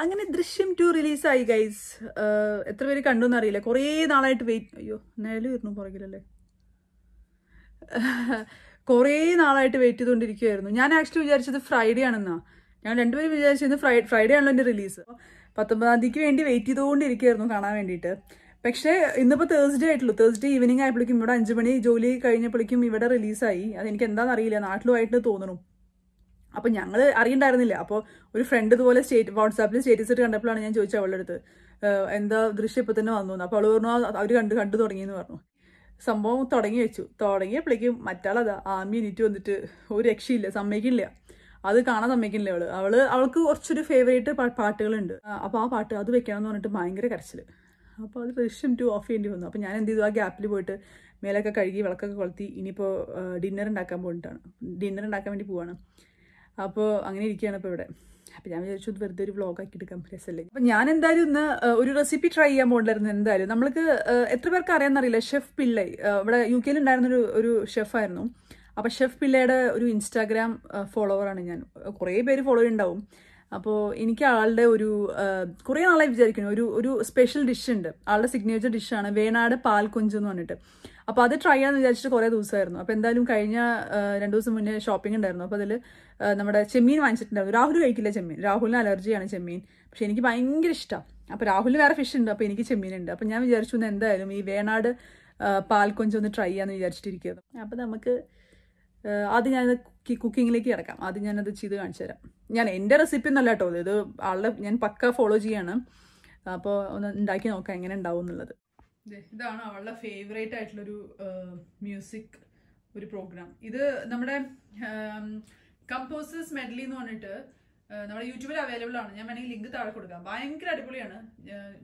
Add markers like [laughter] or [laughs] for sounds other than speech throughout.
അങ്ങനെ ദൃശ്യം ടു റിലീസായി ഗൈസ് എത്ര പേര് കണ്ടു എന്നറിയില്ല കുറേ നാളായിട്ട് വെയിറ്റ് അയ്യോ നിഴൽ വരുന്നു പുറകിലല്ലേ [laughs] കുറേ നാളായിട്ട് വെയിറ്റ് ചെയ്തുകൊണ്ടിരിക്കുകയായിരുന്നു ഞാൻ ആക്ച്വലി വിചാരിച്ചത് ഫ്രൈഡേ ആണെന്നാ ഞാൻ രണ്ടുപേരും വിചാരിച്ചിരുന്നു ഫ്രൈ ഫ്രൈഡേ ആണല്ലോ എൻ്റെ റിലീസ് പത്തൊമ്പതാം തീയതിക്ക് വേണ്ടി വെയിറ്റ് ചെയ്തുകൊണ്ടിരിക്കുകയായിരുന്നു കാണാൻ വേണ്ടിയിട്ട് പക്ഷേ ഇന്നിപ്പോൾ തേഴ്സ്ഡേ ആയിട്ടുള്ളൂ തേഴ്സ്ഡേ ഈവനിങ് ആയപ്പോഴേക്കും ഇവിടെ അഞ്ച് മണി ജോലി കഴിഞ്ഞപ്പോഴേക്കും ഇവിടെ റിലീസായി അതെനിക്ക് എന്താണെന്നറിയില്ല നാട്ടിലുമായിട്ട് തോന്നണം അപ്പോൾ ഞങ്ങൾ അറിയണ്ടായിരുന്നില്ല അപ്പോൾ ഒരു ഫ്രണ്ട് ഇതുപോലെ സ്റ്റേറ്റ് വാട്സാപ്പിൽ സ്റ്റേറ്റസ് ഇട്ട് കണ്ടപ്പോഴാണ് ഞാൻ ചോദിച്ചത് അവളുടെ അടുത്ത് എന്താ ദൃശ്യം ഇപ്പൊ തന്നെ വന്നു അപ്പോൾ അവള് പറഞ്ഞു അവര് കണ്ട് കണ്ടു തുടങ്ങി എന്ന് പറഞ്ഞു സംഭവം തുടങ്ങി വെച്ചു തുടങ്ങിയപ്പോഴേക്കും മറ്റാളതാ ആമി എനിക്ക് വന്നിട്ട് ഒരു രക്ഷയില്ല സമ്മതിക്കില്ല അത് കാണാൻ സമ്മതിക്കില്ല അവള് അവള് അവൾക്ക് കുറച്ചൊരു ഫേവറേറ്റ് പാട്ടുകളുണ്ട് അപ്പോൾ ആ പാട്ട് അത് വെക്കണം എന്ന് പറഞ്ഞിട്ട് ഭയങ്കര കരച്ചിൽ അപ്പോൾ അത് ദൃശ്യം ടു ഓഫ് ചെയ്യേണ്ടി വന്നു അപ്പോൾ ഞാൻ എന്ത് ചെയ്തു ആ ഗ്യാപ്പിൽ പോയിട്ട് മേലൊക്കെ കഴുകി വിളക്കൊക്കെ കൊളുത്തി ഇനിയിപ്പോ ഡിന്നർ ഉണ്ടാക്കാൻ പോയിട്ടാണ് ഡിന്നർ ഉണ്ടാക്കാൻ വേണ്ടി പോവാണ് അപ്പോൾ അങ്ങനെ ഇരിക്കുകയാണ് ഇപ്പോൾ ഇവിടെ അപ്പം ഞാൻ വിചാരിച്ചു ഇത് വെറുതെ ഒരു ആക്കി എടുക്കാൻ രസമല്ലേ അപ്പം ഞാൻ എന്തായാലും ഇന്ന് ഒരു റെസിപ്പി ട്രൈ ചെയ്യാൻ പോകണ്ടായിരുന്നു എന്തായാലും നമ്മൾക്ക് എത്ര പേർക്ക് അറിയാമെന്നറിയില്ല ഷെഫ് പിള്ളൈ ഇവിടെ യു കെയിൽ ഉണ്ടായിരുന്നൊരു ഒരു ഷെഫായിരുന്നു അപ്പോൾ ഷെഫ് പിള്ളയുടെ ഒരു ഇൻസ്റ്റാഗ്രാം ഫോളോവറാണ് ഞാൻ കുറേ പേര് ഫോളോ ഉണ്ടാവും അപ്പോൾ എനിക്ക് ആളുടെ ഒരു കുറേ നാളായി വിചാരിക്കുന്നു ഒരു ഒരു സ്പെഷ്യൽ ഡിഷ് ഉണ്ട് ആളുടെ സിഗ്നേച്ചർ ഡിഷാണ് വേണാട് പാൽ എന്ന് പറഞ്ഞിട്ട് അപ്പോൾ അത് ട്രൈ ചെയ്യാന്ന് വിചാരിച്ചിട്ട് കുറേ ദിവസമായിരുന്നു അപ്പോൾ എന്തായാലും കഴിഞ്ഞ രണ്ടു ദിവസം മുന്നേ ഷോപ്പിംഗ് ഉണ്ടായിരുന്നു അപ്പോൾ അതിൽ നമ്മുടെ ചെമ്മീൻ വാങ്ങിച്ചിട്ടുണ്ടായിരുന്നു രാഹുൽ കഴിക്കില്ല ചെമ്മീൻ രാഹുലിന് അലർജിയാണ് ചെമ്മീൻ പക്ഷേ എനിക്ക് ഭയങ്കര ഇഷ്ടമാണ് അപ്പോൾ രാഹുലിന് വേറെ ഫിഷ് ഉണ്ട് അപ്പോൾ എനിക്ക് ചെമ്മീൻ ഉണ്ട് അപ്പോൾ ഞാൻ വിചാരിച്ചു എന്തായാലും ഈ വേണാട് പാൽക്കൊഞ്ച് ഒന്ന് ട്രൈ ചെയ്യാന്ന് വിചാരിച്ചിട്ടിരിക്കുന്നത് അപ്പോൾ നമുക്ക് അത് ഞാൻ കുക്കിങ്ങിലേക്ക് കിടക്കാം അത് ഞാനത് ചെയ്ത് കാണിച്ചു തരാം ഞാൻ എൻ്റെ റെസിപ്പി എന്നല്ല കേട്ടോ ഇത് ആളുടെ ഞാൻ പക്ക ഫോളോ ചെയ്യാണ് അപ്പോൾ ഒന്ന് ഉണ്ടാക്കി നോക്കാം എങ്ങനെ ഉണ്ടാവും എന്നുള്ളത് ഇതാണ് അവളുടെ ഫേവറേറ്റ് ആയിട്ടുള്ളൊരു മ്യൂസിക് ഒരു പ്രോഗ്രാം ഇത് നമ്മുടെ കമ്പോസേഴ്സ് മെഡലി എന്ന് പറഞ്ഞിട്ട് നമ്മുടെ യൂട്യൂബിൽ അവൈലബിൾ ആണ് ഞാൻ വേണമെങ്കിൽ ലിങ്ക് താഴെ കൊടുക്കാം ഭയങ്കര അടിപൊളിയാണ്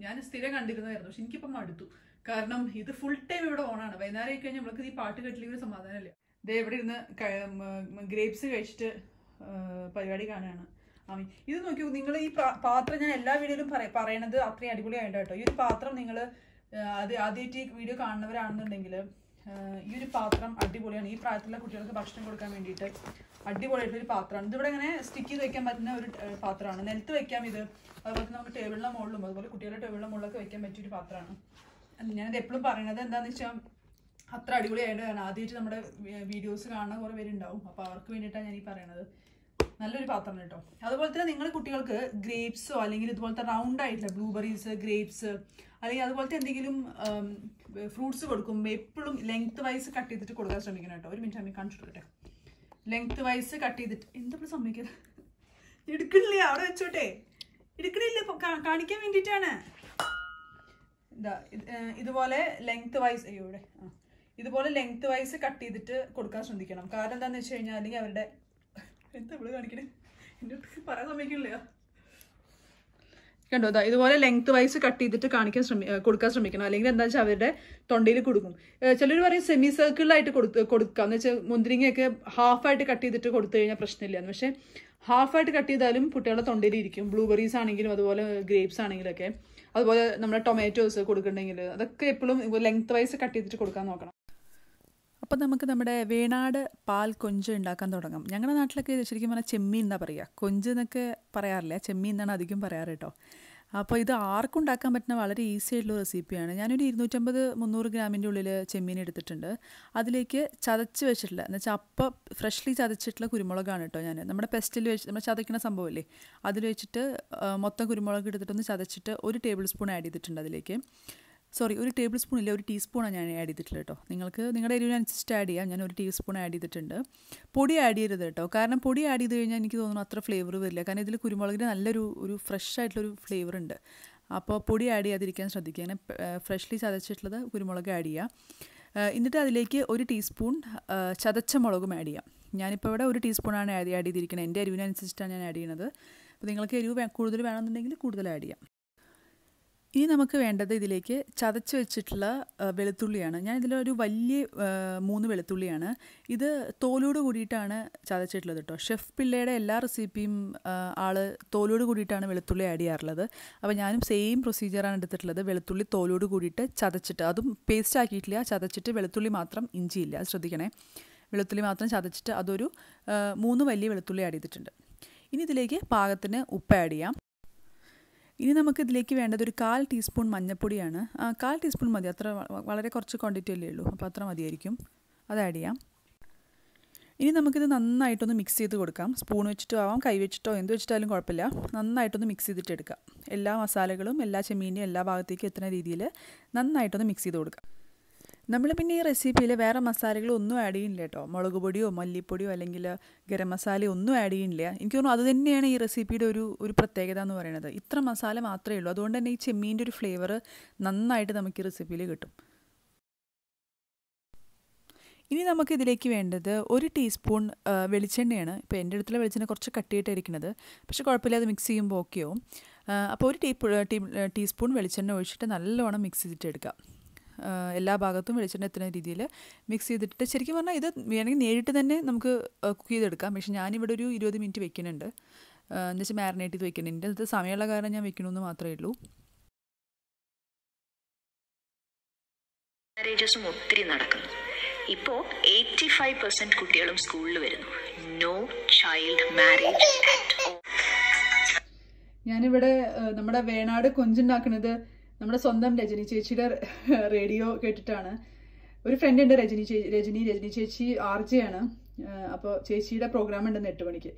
ഞാൻ സ്ഥിരം കണ്ടിരുന്നതായിരുന്നു പക്ഷെ എനിക്കിപ്പം മടുത്തു കാരണം ഇത് ഫുൾ ടൈം ഇവിടെ ഓണാണ് വൈകുന്നേരം ആയി കഴിഞ്ഞാൽ നമ്മൾക്ക് ഈ പാട്ട് കേട്ടില്ലെങ്കിൽ ഒരു സമാധാനമില്ല ഇത് എവിടെ ഇരുന്ന് ഗ്രേപ്സ് കഴിച്ചിട്ട് പരിപാടി കാണുകയാണ് അമി ഇത് നോക്കിയോ നിങ്ങൾ ഈ പാത്രം ഞാൻ എല്ലാ വീഡിയോയിലും പറയണത് അത്രയും അടിപൊളിയായിട്ടോ കേട്ടോ ഈ ഒരു പാത്രം നിങ്ങൾ അത് ആദ്യമായിട്ട് ഈ വീഡിയോ കാണുന്നവരാണെന്നുണ്ടെങ്കിൽ ഈ ഒരു പാത്രം അടിപൊളിയാണ് ഈ പ്രായത്തിലുള്ള കുട്ടികൾക്ക് ഭക്ഷണം കൊടുക്കാൻ വേണ്ടിയിട്ട് അടിപൊളിയായിട്ടൊരു പാത്രമാണ് ഇതിവിടെ ഇങ്ങനെ സ്റ്റിക്ക് ചെയ്ത് വെക്കാൻ പറ്റുന്ന ഒരു പാത്രമാണ് നിലത്ത് വെക്കാം ഇത് അതുപോലെ നമുക്ക് ടേബിളിൻ്റെ മുകളിലും അതുപോലെ കുട്ടികളുടെ ടേബിളിൻ്റെ മുകളിലൊക്കെ വെക്കാൻ പറ്റിയൊരു പാത്രമാണ് അല്ല ഞാനത് എപ്പോഴും പറയണത് എന്താണെന്ന് വെച്ചാൽ അത്ര ആയിട്ട് കാരണം ആദ്യമായിട്ട് നമ്മുടെ വീഡിയോസ് കാണുന്ന കുറേ പേരുണ്ടാവും അപ്പോൾ അവർക്ക് വേണ്ടിയിട്ടാണ് ഞാൻ ഈ പറയണത് നല്ലൊരു പാത്രം കേട്ടോ അതുപോലെ തന്നെ നിങ്ങൾ കുട്ടികൾക്ക് ഗ്രേപ്സോ അല്ലെങ്കിൽ ഇതുപോലത്തെ റൗണ്ട് ആയിട്ടുള്ള ബ്ലൂബെറീസ് ഗ്രേപ്സ് അല്ലെങ്കിൽ അതുപോലത്തെ എന്തെങ്കിലും ഫ്രൂട്ട്സ് കൊടുക്കുമ്പോൾ എപ്പോഴും ലെങ്ത് വൈസ് കട്ട് ചെയ്തിട്ട് കൊടുക്കാൻ ശ്രമിക്കണം കേട്ടോ ഒരു മിനിറ്റ് അമ്മ കാണിച്ചു കൊടുക്കട്ടെ ലെങ്ത് വൈസ് കട്ട് ചെയ്തിട്ട് എന്തപ്പോഴും സംഭവിക്കരുത് എടുക്കണില്ലേ അവിടെ വെച്ചോട്ടെ എടുക്കണില്ല കാണിക്കാൻ വേണ്ടിയിട്ടാണ് എന്താ ഇതുപോലെ ലെങ്ത് വൈസ് ഇവിടെ ഇതുപോലെ ലെങ്ത് വൈസ് കട്ട് ചെയ്തിട്ട് കൊടുക്കാൻ ശ്രമിക്കണം കാരണം എന്താണെന്ന് വെച്ച് കഴിഞ്ഞാൽ അല്ലെങ്കിൽ അവരുടെ എന്താ ഇവിടെ കാണിക്കണേ എൻ്റെ പറയാൻ സമ്മതിക്കില്ലയോ കണ്ടോ അതാ ഇതുപോലെ ലെങ്ത് വൈസ് കട്ട് ചെയ്തിട്ട് കാണിക്കാൻ ശ്രമി കൊടുക്കാൻ ശ്രമിക്കണം അല്ലെങ്കിൽ എന്താ വെച്ചാൽ അവരുടെ തൊണ്ടയിൽ കൊടുക്കും ചിലർ പറയും സെമി സർക്കിളിലായിട്ട് കൊടുത്ത് കൊടുക്കുക എന്ന് വെച്ചാൽ മുന്തിരിങ്ങയൊക്കെ ഹാഫായിട്ട് കട്ട് ചെയ്തിട്ട് കൊടുത്തു കഴിഞ്ഞാൽ പ്രശ്നമില്ല പക്ഷേ ഹാഫായിട്ട് കട്ട് ചെയ്താലും കുട്ടികളുടെ തൊണ്ടയിൽ ഇരിക്കും ബ്ലൂബെറീസ് ആണെങ്കിലും അതുപോലെ ഗ്രേപ്സ് ആണെങ്കിലൊക്കെ അതുപോലെ നമ്മുടെ ടൊമാറ്റോസ് കൊടുക്കണമെങ്കിൽ അതൊക്കെ എപ്പോഴും ലെങ്ത് വൈസ് കട്ട് ചെയ്തിട്ട് കൊടുക്കാൻ നോക്കണം അപ്പോൾ നമുക്ക് നമ്മുടെ വേണാട് പാൽ കൊഞ്ച് ഉണ്ടാക്കാൻ തുടങ്ങാം ഞങ്ങളുടെ നാട്ടിലൊക്കെ ശരിക്കും പറഞ്ഞാൽ ചെമ്മീൻ എന്നാണ് പറയുക കൊഞ്ച് എന്നൊക്കെ പറയാറില്ല ചെമ്മീൻ എന്നാണ് അധികം പറയാറ് കേട്ടോ അപ്പോൾ ഇത് ആർക്കും ഉണ്ടാക്കാൻ പറ്റുന്ന വളരെ ഈസി ആയിട്ടുള്ള റെസിപ്പിയാണ് ഞാനൊരു ഇരുന്നൂറ്റമ്പത് മുന്നൂറ് ഗ്രാമിൻ്റെ ഉള്ളിൽ ചെമ്മീൻ എടുത്തിട്ടുണ്ട് അതിലേക്ക് ചതച്ച് വെച്ചിട്ടില്ല എന്ന് വെച്ചാൽ അപ്പം ഫ്രഷ്ലി ചതച്ചിട്ടുള്ള കുരുമുളകാണ് കേട്ടോ ഞാൻ നമ്മുടെ പെസ്റ്റിൽ വെച്ച് നമ്മൾ ചതയ്ക്കുന്ന സംഭവമല്ലേ അതിൽ വെച്ചിട്ട് മൊത്തം കുരുമുളക് എടുത്തിട്ടൊന്ന് ചതച്ചിട്ട് ഒരു ടേബിൾ സ്പൂൺ ആഡ് ചെയ്തിട്ടുണ്ട് അതിലേക്ക് സോറി ഒരു ടേബിൾ സ്പൂൺ ഇല്ല ഒരു ടീസ്പൂണാണ് ഞാൻ ആഡ് ചെയ്തിട്ടുള്ളത് കേട്ടോ നിങ്ങൾക്ക് നിങ്ങളുടെ എരിവിനനുസരിച്ച് ആഡ് ചെയ്യാം ഞാൻ ഒരു ടീസ്പൂൺ ആഡ് ചെയ്തിട്ടുണ്ട് പൊടി ആഡ് ചെയ്യരുത് കേട്ടോ കാരണം പൊടി ആഡ് ചെയ്ത് കഴിഞ്ഞാൽ എനിക്ക് തോന്നുന്നു അത്ര ഫ്ലേവർ വരില്ല കാരണം ഇതിൽ കുരുമുളകിന് നല്ലൊരു ഒരു ഫ്രഷ് ആയിട്ടുള്ളൊരു ഫ്ലേവർ ഉണ്ട് അപ്പോൾ പൊടി ആഡ് ചെയ്യാതിരിക്കാൻ ശ്രദ്ധിക്കുക അങ്ങനെ ഫ്രഷ്ലി ചതച്ചിട്ടുള്ളത് കുരുമുളക് ആഡ് ചെയ്യുക എന്നിട്ട് അതിലേക്ക് ഒരു ടീസ്പൂൺ ചതച്ച മുളകും ആഡ് ചെയ്യാം ഞാനിപ്പോൾ ഇവിടെ ഒരു ടീസ്പൂണാണ് ആഡ് ആഡ് ചെയ്തിരിക്കുന്നത് എൻ്റെ എരിവിനനുസരിച്ചിട്ടാണ് ഞാൻ ആഡ് ചെയ്യുന്നത് അപ്പോൾ നിങ്ങൾക്ക് എരിവ് കൂടുതൽ വേണമെന്നുണ്ടെങ്കിൽ കൂടുതൽ ആഡ് ചെയ്യാം ഇനി നമുക്ക് വേണ്ടത് ഇതിലേക്ക് ചതച്ച് വെച്ചിട്ടുള്ള വെളുത്തുള്ളിയാണ് ഞാൻ ഇതിലൊരു വലിയ മൂന്ന് വെളുത്തുള്ളിയാണ് ഇത് തോലോട് കൂടിയിട്ടാണ് ചതച്ചിട്ടുള്ളത് കേട്ടോ ഷെഫ് പിള്ളയുടെ എല്ലാ റെസിപ്പിയും ആൾ തോലോട് കൂടിയിട്ടാണ് വെളുത്തുള്ളി ആഡ് ചെയ്യാറുള്ളത് അപ്പോൾ ഞാനും സെയിം പ്രൊസീജിയറാണ് എടുത്തിട്ടുള്ളത് വെളുത്തുള്ളി തോലോട് കൂടിയിട്ട് ചതച്ചിട്ട് അതും പേസ്റ്റ് ആക്കിയിട്ടില്ല ചതച്ചിട്ട് വെളുത്തുള്ളി മാത്രം ഇഞ്ചിയില്ല ശ്രദ്ധിക്കണേ വെളുത്തുള്ളി മാത്രം ചതച്ചിട്ട് അതൊരു മൂന്ന് വലിയ വെളുത്തുള്ളി ആഡ് ചെയ്തിട്ടുണ്ട് ഇനി ഇതിലേക്ക് പാകത്തിന് ഉപ്പ് ആഡ് ചെയ്യാം ഇനി നമുക്ക് ഇതിലേക്ക് വേണ്ടത് ഒരു കാൽ ടീസ്പൂൺ മഞ്ഞൾപ്പൊടിയാണ് കാൽ ടീസ്പൂൺ മതി അത്ര വളരെ കുറച്ച് ക്വാണ്ടിറ്റി അല്ലേ ഉള്ളൂ അപ്പോൾ അത്ര മതിയായിരിക്കും അത് ആഡ് ചെയ്യാം ഇനി നമുക്കിത് നന്നായിട്ടൊന്ന് മിക്സ് ചെയ്ത് കൊടുക്കാം സ്പൂൺ വെച്ചിട്ടോ ആവാം കൈ വെച്ചിട്ടോ എന്ത് വെച്ചിട്ടാലും കുഴപ്പമില്ല നന്നായിട്ടൊന്ന് മിക്സ് ചെയ്തിട്ട് എടുക്കാം എല്ലാ മസാലകളും എല്ലാ ചെമ്മീൻ്റെയും എല്ലാ ഭാഗത്തേക്കും എത്തുന്ന രീതിയിൽ നന്നായിട്ടൊന്ന് മിക്സ് ചെയ്ത് കൊടുക്കാം നമ്മൾ പിന്നെ ഈ റെസിപ്പിയിൽ വേറെ മസാലകളൊന്നും ആഡ് ചെയ്യുന്നില്ല കേട്ടോ മുളക് പൊടിയോ മല്ലിപ്പൊടിയോ അല്ലെങ്കിൽ ഗരം മസാലയോ ഒന്നും ആഡ് ചെയ്യുന്നില്ല എനിക്ക് തോന്നുന്നു അത് തന്നെയാണ് ഈ റെസിപ്പിയുടെ ഒരു ഒരു പ്രത്യേകത എന്ന് പറയുന്നത് ഇത്ര മസാല മാത്രമേ ഉള്ളൂ അതുകൊണ്ട് തന്നെ ഈ ചെമ്മീൻ്റെ ഒരു ഫ്ലേവർ നന്നായിട്ട് നമുക്ക് ഈ റെസിപ്പിയിൽ കിട്ടും ഇനി നമുക്ക് ഇതിലേക്ക് വേണ്ടത് ഒരു ടീസ്പൂൺ വെളിച്ചെണ്ണയാണ് ഇപ്പോൾ എൻ്റെ അടുത്തുള്ള വെളിച്ചെണ്ണ കുറച്ച് കട്ടിയിട്ടായിരിക്കുന്നത് പക്ഷേ കുഴപ്പമില്ല അത് മിക്സ് ചെയ്യുമ്പോൾ ഓക്കെയോ അപ്പോൾ ഒരു ടീ ടീസ്പൂൺ വെളിച്ചെണ്ണ ഒഴിച്ചിട്ട് നല്ലവണ്ണം മിക്സ് ചെയ്തിട്ട് എടുക്കുക എല്ലാ ഭാഗത്തും വെളിച്ചെണ്ണ എത്തുന്ന രീതിയിൽ മിക്സ് ചെയ്തിട്ട് ശരിക്കും പറഞ്ഞാൽ ഇത് വേണമെങ്കിൽ നേരിട്ട് തന്നെ നമുക്ക് കുക്ക് ചെയ്തെടുക്കാം പക്ഷേ ഞാനിവിടെ ഒരു ഇരുപത് മിനിറ്റ് വെക്കുന്നുണ്ട് എന്ന് വെച്ചാൽ മാരിനേറ്റ് ചെയ്ത് വെക്കുന്നുണ്ട് അത് സമയമുള്ള കാരണം ഞാൻ വെക്കണമെന്ന് മാത്രമേ ഉള്ളൂ മാരേജസും ഒത്തിരി നടക്കുന്നു ഇപ്പോൾ എയ്റ്റി ഫൈവ് പെർസെന്റ് കുട്ടികളും സ്കൂളിൽ വരുന്നു നോ ചൈൽഡ് മാരേജ് ഞാനിവിടെ നമ്മുടെ വേണാട് കൊഞ്ചുണ്ടാക്കുന്നത് നമ്മുടെ സ്വന്തം രജനി ചേച്ചിയുടെ റേഡിയോ കേട്ടിട്ടാണ് ഒരു ഫ്രണ്ട് ഉണ്ട് രജനി രജനി രജനി ചേച്ചി ആർ ജെ ആണ് അപ്പോൾ ചേച്ചിയുടെ പ്രോഗ്രാം ഉണ്ടെന്ന് എട്ട് മണിക്ക്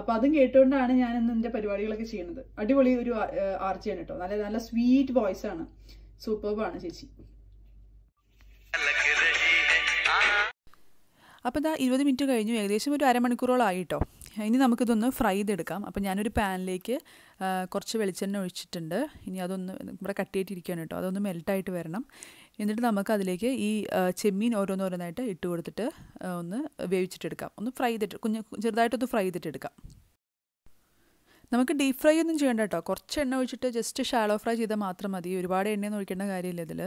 അപ്പോൾ അതും കേട്ടുകൊണ്ടാണ് ഞാൻ ഇന്ന് എൻ്റെ പരിപാടികളൊക്കെ ചെയ്യുന്നത് അടിപൊളി ഒരു ആർ ജെ ആണ് കേട്ടോ നല്ല നല്ല സ്വീറ്റ് വോയിസ് ആണ് സൂപ്പർബാണ് ചേച്ചി അപ്പോൾ ഇതാ ഇരുപത് മിനിറ്റ് കഴിഞ്ഞു ഏകദേശം ഒരു അരമണിക്കൂറോളം ആയിട്ടോ ഇനി നമുക്കിതൊന്ന് ഫ്രൈ ചെയ്തെടുക്കാം അപ്പോൾ ഞാനൊരു പാനിലേക്ക് കുറച്ച് വെളിച്ചെണ്ണ ഒഴിച്ചിട്ടുണ്ട് ഇനി അതൊന്ന് ഇവിടെ കട്ടിയായിട്ടിരിക്കുകയാണ് കേട്ടോ അതൊന്ന് മെൽട്ടായിട്ട് വരണം എന്നിട്ട് നമുക്ക് അതിലേക്ക് ഈ ചെമ്മീൻ ഓരോന്നോരോന്നായിട്ട് ഇട്ട് കൊടുത്തിട്ട് ഒന്ന് വേവിച്ചിട്ടെടുക്കാം ഒന്ന് ഫ്രൈ ചെയ്തിട്ട് കുഞ്ഞ് ചെറുതായിട്ടൊന്ന് ഫ്രൈ ചെയ്തിട്ടെടുക്കാം നമുക്ക് ഡീപ് ഫ്രൈ ഒന്നും ചെയ്യേണ്ട കേട്ടോ കുറച്ച് എണ്ണ ഒഴിച്ചിട്ട് ജസ്റ്റ് ഷാലോ ഫ്രൈ ചെയ്താൽ മാത്രം മതി ഒരുപാട് എണ്ണയൊന്നും ഒഴിക്കേണ്ട കാര്യമില്ല ഇതിൽ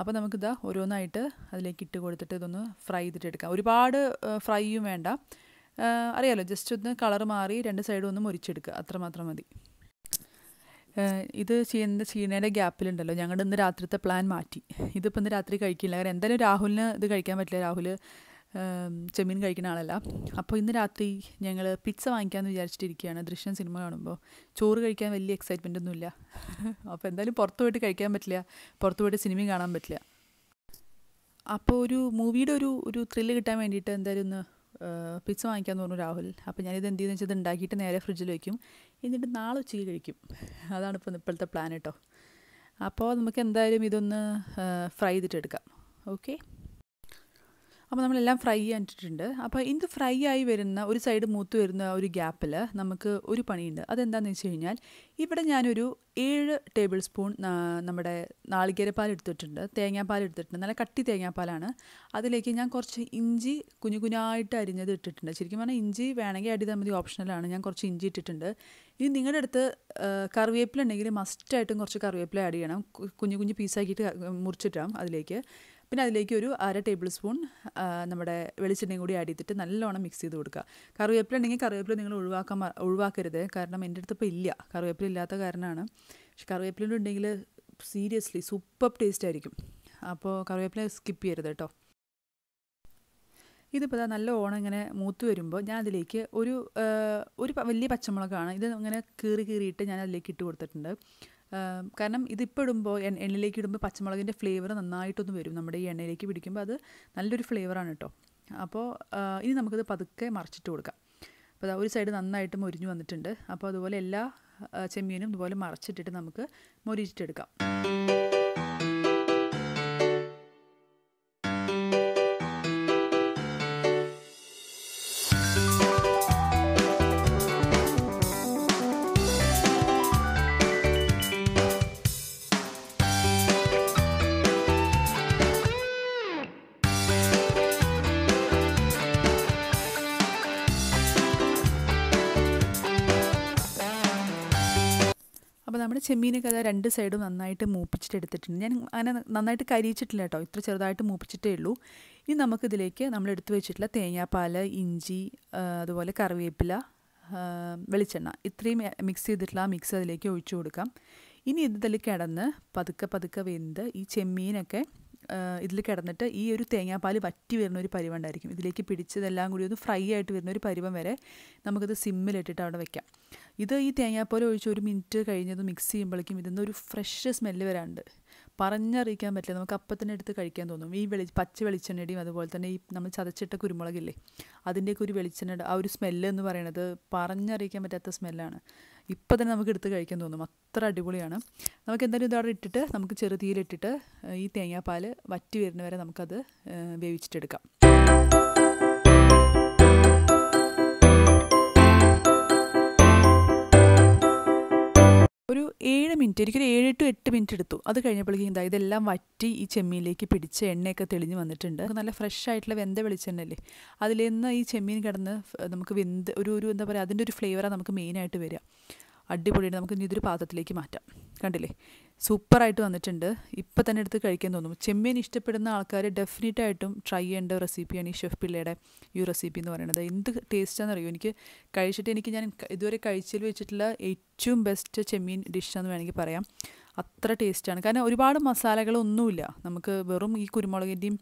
അപ്പോൾ നമുക്കിതാ ഓരോന്നായിട്ട് അതിലേക്ക് ഇട്ട് കൊടുത്തിട്ട് ഇതൊന്ന് ഫ്രൈ ചെയ്തിട്ട് എടുക്കാം ഒരുപാട് ഫ്രൈയും വേണ്ട അറിയാലോ ജസ്റ്റ് ഒന്ന് കളർ മാറി രണ്ട് സൈഡും ഒന്ന് മുറിച്ചെടുക്കുക അത്രമാത്രം മതി ഇത് ചെയ്യുന്ന ചീനയുടെ ഗ്യാപ്പിലുണ്ടല്ലോ ഞങ്ങളുടെ ഇന്ന് രാത്രിത്തെ പ്ലാൻ മാറ്റി ഇതിപ്പോൾ ഇന്ന് രാത്രി കഴിക്കില്ല കാരണം എന്തായാലും രാഹുലിന് ഇത് കഴിക്കാൻ പറ്റില്ല രാഹുൽ ചെമ്മീൻ കഴിക്കുന്ന ആളല്ല അപ്പോൾ ഇന്ന് രാത്രി ഞങ്ങൾ പിസ്സ വാങ്ങിക്കാമെന്ന് വിചാരിച്ചിട്ടിരിക്കുകയാണ് ദൃശ്യം സിനിമ കാണുമ്പോൾ ചോറ് കഴിക്കാൻ വലിയ എക്സൈറ്റ്മെൻ്റ് ഒന്നുമില്ല [laughs] അപ്പോൾ എന്തായാലും പുറത്തു പോയിട്ട് കഴിക്കാൻ പറ്റില്ല പുറത്തു പോയിട്ട് സിനിമയും കാണാൻ പറ്റില്ല അപ്പോൾ ഒരു മൂവിയുടെ ഒരു ഒരു ത്രില്ല് കിട്ടാൻ വേണ്ടിയിട്ട് എന്തായാലും ഒന്ന് പിസ്സ വാങ്ങിക്കാമെന്ന് പറഞ്ഞു രാഹുൽ അപ്പോൾ ഞാനിത് എന്ത് ചെയ്യുന്നത് വെച്ചാൽ ഇത് ഉണ്ടാക്കിയിട്ട് നേരെ ഫ്രിഡ്ജിൽ വയ്ക്കും എന്നിട്ട് നാളെ ഉച്ചയ്ക്ക് കഴിക്കും അതാണ് ഇപ്പോൾ ഇപ്പോഴത്തെ പ്ലാൻ കേട്ടോ അപ്പോൾ നമുക്ക് എന്തായാലും ഇതൊന്ന് ഫ്രൈ ചെയ്തിട്ടെടുക്കാം ഓക്കെ അപ്പോൾ നമ്മളെല്ലാം ഫ്രൈ ആയിട്ടുണ്ട് അപ്പോൾ ഇത് ഫ്രൈ ആയി വരുന്ന ഒരു സൈഡ് മൂത്ത് വരുന്ന ഒരു ഗ്യാപ്പിൽ നമുക്ക് ഒരു പണിയുണ്ട് അതെന്താണെന്ന് വെച്ച് കഴിഞ്ഞാൽ ഇവിടെ ഞാനൊരു ഏഴ് ടേബിൾ സ്പൂൺ നമ്മുടെ നാളികേരപ്പാൽ എടുത്തിട്ടുണ്ട് തേങ്ങാപ്പാൽ എടുത്തിട്ടുണ്ട് നല്ല കട്ടി തേങ്ങാപ്പാലാണ് അതിലേക്ക് ഞാൻ കുറച്ച് ഇഞ്ചി കുഞ്ഞു കുഞ്ഞായിട്ട് അരിഞ്ഞത് ഇട്ടിട്ടുണ്ട് ശരിക്കും പറഞ്ഞാൽ ഇഞ്ചി വേണമെങ്കിൽ ആഡ് ചെയ്താൽ മതി ഓപ്ഷണലാണ് ഞാൻ കുറച്ച് ഇഞ്ചി ഇട്ടിട്ടുണ്ട് ഇനി നിങ്ങളുടെ അടുത്ത് കറിവേപ്പില ഉണ്ടെങ്കിൽ മസ്റ്റായിട്ടും കുറച്ച് കറിവേപ്പില ആഡ് ചെയ്യണം കുഞ്ഞു കുഞ്ഞു പീസാക്കിയിട്ട് മുറിച്ചിട്ടാം അതിലേക്ക് പിന്നെ അതിലേക്ക് ഒരു അര ടേബിൾ സ്പൂൺ നമ്മുടെ വെളിച്ചെണ്ണയും കൂടി ആഡ് ചെയ്തിട്ട് നല്ലോണം മിക്സ് ചെയ്ത് കൊടുക്കുക കറിവേപ്പില ഉണ്ടെങ്കിൽ കറിവേപ്പില നിങ്ങൾ ഒഴിവാക്കാൻ ഒഴിവാക്കരുത് കാരണം എൻ്റെ അടുത്ത് ഇപ്പോൾ ഇല്ല കറിവേപ്പില ഇല്ലാത്ത കാരണമാണ് പക്ഷെ കറിവേപ്പില ഉണ്ടെങ്കിൽ സീരിയസ്ലി സൂപ്പർ ടേസ്റ്റ് ആയിരിക്കും അപ്പോൾ കറിവേപ്പില സ്കിപ്പ് ചെയ്യരുത് കേട്ടോ ഇതിപ്പോൾ ഇതാ നല്ല ഓണം ഇങ്ങനെ മൂത്ത് വരുമ്പോൾ ഞാൻ അതിലേക്ക് ഒരു ഒരു വലിയ പച്ചമുളകാണ് ഇത് ഇങ്ങനെ കീറി കീറിയിട്ട് ഞാൻ അതിലേക്ക് ഇട്ട് കൊടുത്തിട്ടുണ്ട് കാരണം ഇതിപ്പോഴുമ്പോൾ എണ്ണയിലേക്ക് ഇടുമ്പോൾ പച്ചമുളകിൻ്റെ ഫ്ലേവർ നന്നായിട്ടൊന്ന് വരും നമ്മുടെ ഈ എണ്ണയിലേക്ക് പിടിക്കുമ്പോൾ അത് നല്ലൊരു ഫ്ലേവറാണ് കേട്ടോ അപ്പോൾ ഇനി നമുക്കിത് പതുക്കെ മറിച്ചിട്ട് കൊടുക്കാം അപ്പോൾ ഒരു സൈഡ് നന്നായിട്ട് മൊരിഞ്ഞു വന്നിട്ടുണ്ട് അപ്പോൾ അതുപോലെ എല്ലാ ചെമ്മീനും ഇതുപോലെ മറച്ചിട്ടിട്ട് നമുക്ക് മൊരിച്ചിട്ടെടുക്കാം ചെമ്മീനൊക്കെ അത് രണ്ട് സൈഡും നന്നായിട്ട് മൂപ്പിച്ചിട്ട് എടുത്തിട്ടുണ്ട് ഞാൻ അങ്ങനെ നന്നായിട്ട് കരിയിച്ചിട്ടില്ല കേട്ടോ ഇത്ര ചെറുതായിട്ട് മൂപ്പിച്ചിട്ടേ ഉള്ളൂ ഇനി നമുക്കിതിലേക്ക് നമ്മൾ എടുത്തു വെച്ചിട്ടുള്ള തേങ്ങാപ്പാൽ ഇഞ്ചി അതുപോലെ കറിവേപ്പില വെളിച്ചെണ്ണ ഇത്രയും മിക്സ് ചെയ്തിട്ടുള്ള ആ മിക്സ് അതിലേക്ക് ഒഴിച്ചു കൊടുക്കാം ഇനി ഇതിൽ കിടന്ന് പതുക്കെ പതുക്കെ വെന്ത് ഈ ചെമ്മീനൊക്കെ ഇതിൽ കിടന്നിട്ട് ഈ ഒരു തേങ്ങാപ്പാൽ വറ്റി വരുന്ന ഒരു ഉണ്ടായിരിക്കും ഇതിലേക്ക് പിടിച്ചതെല്ലാം കൂടി ഒന്ന് ഫ്രൈ ആയിട്ട് വരുന്ന ഒരു പരിവം വരെ നമുക്കിത് സിമ്മിലിട്ടിട്ട് അവിടെ വെക്കാം ഇത് ഈ തേങ്ങാപ്പാൽ ഒഴിച്ച് ഒരു മിനിറ്റ് കഴിഞ്ഞത് മിക്സ് ചെയ്യുമ്പോഴേക്കും ഇതിന്ന് ഒരു ഫ്രഷ് സ്മെല്ല് വരാണ്ട് പറഞ്ഞറിയിക്കാൻ പറ്റില്ല നമുക്ക് അപ്പം തന്നെ എടുത്ത് കഴിക്കാൻ തോന്നും ഈ വെളി പച്ച വെളിച്ചെണ്ണയുടെയും അതുപോലെ തന്നെ ഈ നമ്മൾ ചതച്ചിട്ട കുരുമുളകില്ലേ അതിൻ്റെയൊക്കെ ഒരു വെളിച്ചെണ്ണ ആ ഒരു സ്മെല്ല് എന്ന് പറയുന്നത് പറഞ്ഞറിയിക്കാൻ പറ്റാത്ത സ്മെല്ലാണ് ഇപ്പോൾ തന്നെ നമുക്ക് എടുത്ത് കഴിക്കാൻ തോന്നും അത്ര അടിപൊളിയാണ് നമുക്ക് എന്തായാലും ഇതവിടെ ഇട്ടിട്ട് നമുക്ക് ചെറുതീയിലിട്ടിട്ട് ഈ തേങ്ങാപ്പാൽ വറ്റി വരുന്നവരെ നമുക്കത് വേവിച്ചിട്ടെടുക്കാം മിനിറ്റ് എനിക്കൊരു ഏഴ് ടു എട്ട് മിനിറ്റ് എടുത്തു അത് കഴിഞ്ഞപ്പോഴേക്കും എന്താ ഇതെല്ലാം വറ്റി ഈ ചെമ്മീനിലേക്ക് പിടിച്ച് എണ്ണയൊക്കെ തെളിഞ്ഞ് വന്നിട്ടുണ്ട് നല്ല ഫ്രഷ് ആയിട്ടുള്ള വെന്ത വെളിച്ചെണ്ണല്ലേ നിന്ന് ഈ ചെമ്മീൻ കിടന്ന് നമുക്ക് വെന്ത് ഒരു ഒരു എന്താ പറയുക അതിൻ്റെ ഒരു ഫ്ലേവറാണ് നമുക്ക് മെയിനായിട്ട് വരിക അടിപൊളിയായിട്ട് നമുക്ക് ഇനി ഇതൊരു പാത്രത്തിലേക്ക് മാറ്റാം കണ്ടില്ലേ സൂപ്പറായിട്ട് വന്നിട്ടുണ്ട് ഇപ്പം തന്നെ എടുത്ത് കഴിക്കാൻ തോന്നും ചെമ്മീൻ ഇഷ്ടപ്പെടുന്ന ആൾക്കാർ ഡെഫിനറ്റായിട്ടും ട്രൈ ചെയ്യേണ്ട റെസിപ്പിയാണ് ഈ ഷെഫ് പിള്ളയുടെ ഈ റെസിപ്പി എന്ന് പറയുന്നത് എന്ത് ടേസ്റ്റാണെന്ന് അറിയോ എനിക്ക് കഴിച്ചിട്ട് എനിക്ക് ഞാൻ ഇതുവരെ കഴിച്ചതിൽ വെച്ചിട്ടുള്ള ഏറ്റവും ബെസ്റ്റ് ചെമ്മീൻ ഡിഷാന്ന് വേണമെങ്കിൽ പറയാം അത്ര ടേസ്റ്റാണ് കാരണം ഒരുപാട് മസാലകളൊന്നുമില്ല നമുക്ക് വെറും ഈ കുരുമുളകിൻ്റെയും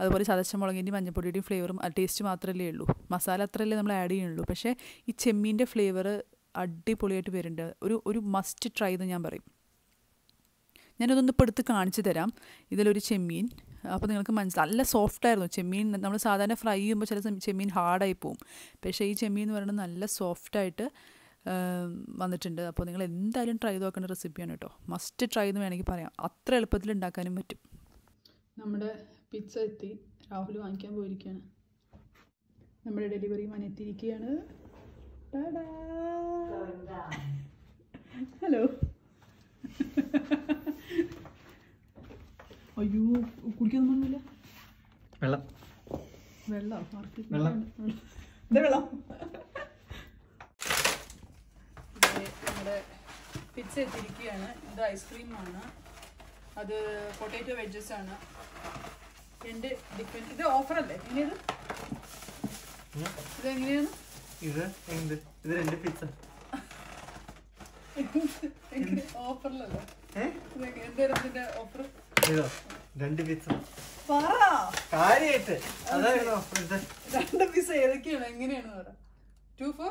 അതുപോലെ ചതച്ച മുളകിൻ്റെയും മഞ്ഞപ്പൊടിയുടെയും ഫ്ലേവറും ടേസ്റ്റ് മാത്രമല്ലേ ഉള്ളൂ മസാല അത്രയല്ലേ നമ്മൾ ആഡ് ചെയ്യുള്ളൂ പക്ഷേ ഈ ചെമ്മീൻ്റെ ഫ്ലേവർ അടിപൊളിയായിട്ട് വരുന്നുണ്ട് ഒരു ഒരു മസ്റ്റ് ട്രൈ എന്ന് ഞാൻ പറയും ഞാനതൊന്ന് ഇപ്പോൾ എടുത്ത് കാണിച്ചു തരാം ഇതിലൊരു ചെമ്മീൻ അപ്പോൾ നിങ്ങൾക്ക് മനസ്സിലാവും നല്ല സോഫ്റ്റായിരുന്നു ചെമ്മീൻ നമ്മൾ സാധാരണ ഫ്രൈ ചെയ്യുമ്പോൾ ചില ചെമ്മീൻ ഹാർഡായി പോവും പക്ഷേ ഈ ചെമ്മീൻ എന്ന് പറയുന്നത് നല്ല സോഫ്റ്റായിട്ട് വന്നിട്ടുണ്ട് അപ്പോൾ നിങ്ങൾ എന്തായാലും ട്രൈ ചെയ്ത് നോക്കേണ്ട റെസിപ്പിയാണ് കേട്ടോ മസ്റ്റ് ട്രൈ എന്ന് വേണമെങ്കിൽ പറയാം അത്ര എളുപ്പത്തിൽ ഉണ്ടാക്കാനും പറ്റും നമ്മുടെ പിസ്സ എത്തി രാഹുൽ വാങ്ങിക്കാൻ പോയിരിക്കുകയാണ് നമ്മുടെ ഡെലിവറി മാൻ എത്തിയിരിക്കുകയാണ് ഹലോ അയ്യോ കുടിക്കൊന്നും പറഞ്ഞില്ല വെള്ളം വെള്ളം വെള്ളം വെള്ളം നമ്മുടെ പിച്ച എത്തിയിരിക്കുകയാണ് ഇത് ഐസ്ക്രീമാണ് അത് പൊട്ടാറ്റോ വെജസ് ആണ് എന്റെ ഡിഫറെൻറ്റ് ഇത് ഓഫറല്ലേ എങ്ങനെയത് ഇത് എങ്ങനെയാണ് ഇത് എന്ത് ഇത് രണ്ട് പിച്ച ഓഫറിലല്ലേ എന്തായിരുന്നു ഇതിൻ്റെ ഓഫർ രണ്ട് പീസ് രണ്ട് എങ്ങനെയാണ് പറ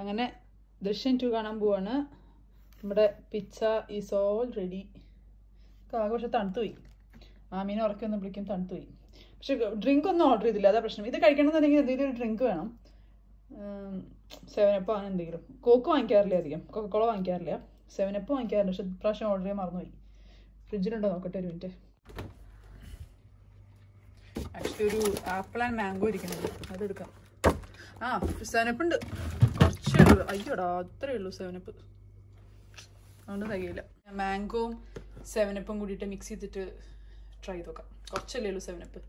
അങ്ങനെ ദൃശ്യം ടു കാണാൻ പോവാണ് നമ്മുടെ പിച്ച ഈസ് ഓൾ റെഡി ആഘോഷം പോയി മാമീനെ ഉറക്കൊന്നും വിളിക്കും പോയി പക്ഷെ ഡ്രിങ്ക് ഒന്നും ഓർഡർ ചെയ്തില്ല അതാ പ്രശ്നം ഇത് കഴിക്കണമെന്നുണ്ടെങ്കിൽ എന്തെങ്കിലും ഒരു ഡ്രിങ്ക് വേണം സെവനപ്പ് അങ്ങനെ എന്തെങ്കിലും കോക്ക് വാങ്ങിക്കാറില്ലേ അധികം കൊക്കക്കോള വാങ്ങിക്കാറില്ല സെവനപ്പ് വാങ്ങിക്കാറില്ല പക്ഷെ പ്രാവശ്യം ഓർഡർ ചെയ്യാൻ മറന്നുപോയി ഫ്രിഡ്ജിലുണ്ടോ നോക്കട്ടെ ഒരു മിനിറ്റ് ആക്ച്വലി ഒരു ആപ്പിൾ ആൻഡ് മാംഗോ ഇരിക്കുന്നത് അതെടുക്കാം ആ സെവനപ്പ് ഉണ്ട് കുറച്ചേ ഉള്ളൂ അയ്യോടാ അത്രേ ഉള്ളൂ സെവനപ്പ് അതുകൊണ്ട് തികയില്ല മാംഗോവും സെവനപ്പും കൂടിയിട്ട് മിക്സ് ചെയ്തിട്ട് ട്രൈ ചെയ്ത് നോക്കാം കുറച്ചല്ലേ ഉള്ളൂ സെവനപ്പ്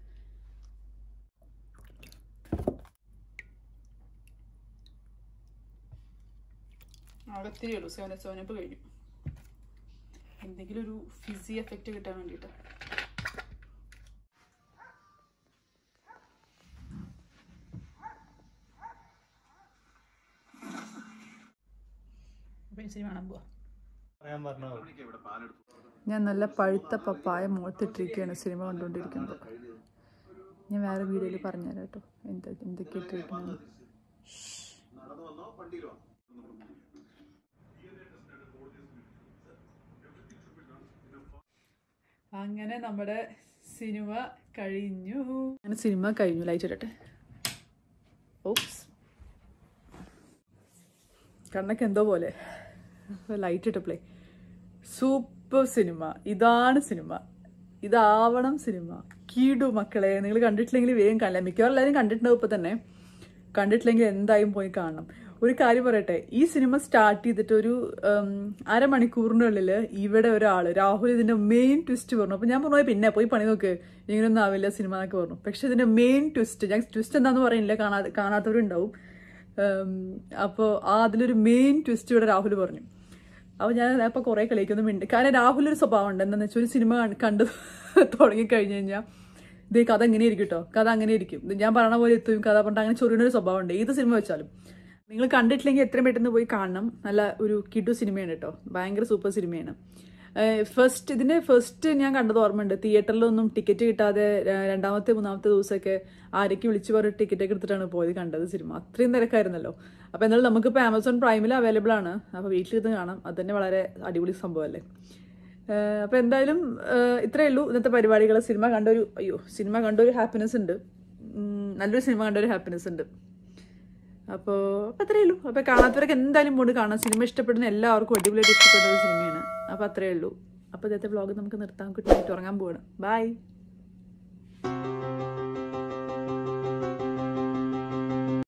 ആകെ ഒത്തിരി ഉള്ളൂ സെവൻ സെവനപ്പ് കഴിഞ്ഞു എന്തെങ്കിലും ഒരു ഫിസി എഫക്റ്റ് കിട്ടാൻ വേണ്ടിട്ട് ഞാൻ നല്ല പഴുത്ത പപ്പായ മുഖത്തിട്ടിരിക്കുകയാണ് സിനിമ കണ്ടുകൊണ്ടിരിക്കുന്നത് ഞാൻ വേറെ വീഡിയോയിൽ പറഞ്ഞുതരാം കേട്ടോ എന്താ എന്തൊക്കെ ഇട്ടിരിക്കുന്നത് അങ്ങനെ നമ്മുടെ സിനിമ കഴിഞ്ഞു അങ്ങനെ സിനിമ കഴിഞ്ഞു ലൈറ്റ് ഇടട്ടെ ഓപ്സ് കണ്ണൊക്കെ എന്തോ പോലെ ലൈറ്റ് ഇട്ടപ്പോളേ സൂപ്പർ സിനിമ ഇതാണ് സിനിമ ഇതാവണം സിനിമ കീടു മക്കളെ നിങ്ങൾ കണ്ടിട്ടില്ലെങ്കിൽ വേഗം കാണില്ല മിക്കവാറും എല്ലാവരും കണ്ടിട്ടുണ്ടാവും ഇപ്പം തന്നെ കണ്ടിട്ടില്ലെങ്കിൽ എന്തായാലും പോയി കാണണം ഒരു കാര്യം പറയട്ടെ ഈ സിനിമ സ്റ്റാർട്ട് ചെയ്തിട്ട് ഒരു അരമണിക്കൂറിനുള്ളിൽ ഇവിടെ ഒരാൾ രാഹുൽ ഇതിന്റെ മെയിൻ ട്വിസ്റ്റ് പറഞ്ഞു അപ്പോൾ ഞാൻ പറഞ്ഞു പിന്നെ പോയി പണി നോക്ക് ഇങ്ങനെയൊന്നും ആവില്ല സിനിമ എന്നൊക്കെ പറഞ്ഞു പക്ഷെ ഇതിന്റെ മെയിൻ ട്വിസ്റ്റ് ഞാൻ ട്വിസ്റ്റ് എന്താന്ന് പറയുന്നില്ല കാണാ കാണാത്തവരുണ്ടാവും അപ്പോൾ ആ അതിലൊരു മെയിൻ ട്വിസ്റ്റ് ഇവിടെ രാഹുൽ പറഞ്ഞു അപ്പോൾ ഞാൻ അപ്പോൾ കുറേ കളിക്കുന്നുമുണ്ട് കാരണം രാഹുൽ ഒരു സ്വഭാവം ഉണ്ട് എന്താണെന്ന് വെച്ചാൽ ഒരു സിനിമ കണ്ടു [laughs] കഴിഞ്ഞു കഴിഞ്ഞാൽ ഇതേ കഥ എങ്ങനെ ഇരിക്കും കേട്ടോ കഥ അങ്ങനെ ഇരിക്കും ഞാൻ പറഞ്ഞ പോലെ എത്തും കഥ പറഞ്ഞിട്ട് അങ്ങനെ ചൊറിയുന്ന ഒരു സ്വഭാവമുണ്ട് ഏത് സിനിമ വെച്ചാലും നിങ്ങൾ കണ്ടിട്ടില്ലെങ്കിൽ എത്രയും പെട്ടെന്ന് പോയി കാണണം നല്ല ഒരു കിഡു സിനിമയാണ് കേട്ടോ ഭയങ്കര സൂപ്പർ സിനിമയാണ് ഫസ്റ്റ് ഇതിന് ഫസ്റ്റ് ഞാൻ കണ്ടത് ഓർമ്മയുണ്ട് തിയേറ്ററിലൊന്നും ടിക്കറ്റ് കിട്ടാതെ രണ്ടാമത്തെ മൂന്നാമത്തെ ദിവസമൊക്കെ ആരൊക്കെ വിളിച്ചു പറഞ്ഞ് ടിക്കറ്റൊക്കെ എടുത്തിട്ടാണ് പോയത് കണ്ടത് സിനിമ അത്രയും തിരക്കായിരുന്നല്ലോ അപ്പോൾ എന്നാലും നമുക്കിപ്പോൾ ആമസോൺ പ്രൈമിൽ അവൈലബിൾ ആണ് അപ്പോൾ വീട്ടിലിരുന്ന് കാണാം അത് തന്നെ വളരെ അടിപൊളി സംഭവമല്ലേ അപ്പോൾ എന്തായാലും ഇത്രയേ ഉള്ളൂ ഇന്നത്തെ പരിപാടികൾ സിനിമ കണ്ടൊരു അയ്യോ സിനിമ കണ്ടൊരു ഹാപ്പിനെസ് ഉണ്ട് നല്ലൊരു സിനിമ കണ്ടൊരു ഹാപ്പിനെസ് ഉണ്ട് അപ്പോൾ അത്രയേ ഉള്ളൂ അപ്പോൾ കാണാത്തവരൊക്കെ എന്തായാലും മൂട് കാണാം സിനിമ ഇഷ്ടപ്പെടുന്ന എല്ലാവർക്കും അടിപൊളിയായിട്ട് ഇഷ്ടപ്പെടുന്ന ഒരു സിനിമയാണ് അപ്പോൾ അത്രയേ ഉള്ളൂ അപ്പോൾ ഇതത്തെ വ്ളോഗ് നമുക്ക് നിർത്താൻ കുട്ടിയായിട്ട് ഉറങ്ങാൻ പോകണം ബൈ